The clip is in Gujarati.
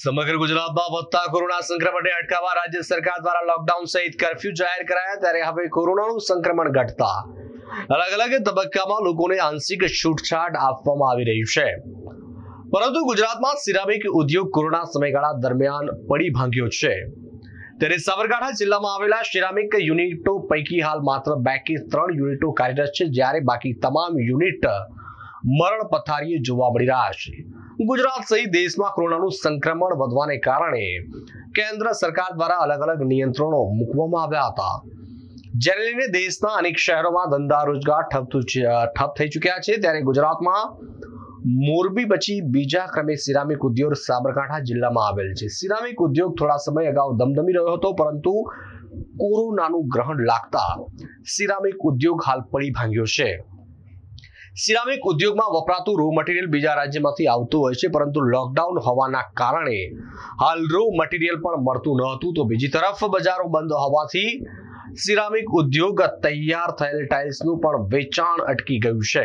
સમગ્ર ગુજરાતમાં વધતા કોરોના સંક્રમણને અટકાવવા રાજ્ય સરકાર દ્વારા લોકડાઉન સહિત કરફ્યુ જાહેર કરાયા ત્યારે હવે કોરોનાનું સંક્રમણ ઘટતા અલગ અલગ તબક્કામાં લોકોને આંશિક છૂટછાટ આપવામાં આવી રહી છે પરંતુ ગુજરાતમાં સિરામિક ઉદ્યોગ કોરોના સમયગાળા દરમિયાન પડી ભાંગ્યો છે ત્યારે સાબરકાંઠા જિલ્લામાં આવેલા સિરામિક યુનિટો પૈકી હાલ માત્ર બે કે ત્રણ યુનિટો કાર્યરત છે જ્યારે બાકી તમામ યુનિટ મરણ પથારીએ જોવા મળી રહ્યા છે ગુજરાત સહિત દેશમાં કોરોનાનું સંક્રમણ વધવાને કારણે કેન્દ્ર સરકાર દ્વારા અલગ અલગ નિયંત્રણો મૂકવામાં આવ્યા હતા જેને લઈને દેશના અનેક શહેરોમાં ધંધા રોજગાર ઠપ ઠપ થઈ ચૂક્યા છે ત્યારે ગુજરાતમાં મોરબી પછી બીજા ક્રમે સિરામિક ઉદ્યોગ સાબરકાંઠા જિલ્લામાં આવેલ છે સિરામિક ઉદ્યોગ થોડા સમય અગાઉ ધમધમી રહ્યો હતો પરંતુ કોરોનાનું ગ્રહણ લાગતા સિરામિક ઉદ્યોગ હાલ પડી ભાંગ્યો છે સિરામિક ઉદ્યોગમાં વપરાતું રો મટીરિયલ બીજા રાજ્યમાંથી આવતું હોય છે પરંતુ લોકડાઉન હોવાના કારણે હાલ રો મટીરિયલ પણ મળતું ન હતું તો બીજી તરફ બજારો બંધ હોવાથી સિરામિક ઉદ્યોગ તૈયાર થયેલ ટાઇલ્સનું પણ વેચાણ અટકી ગયું છે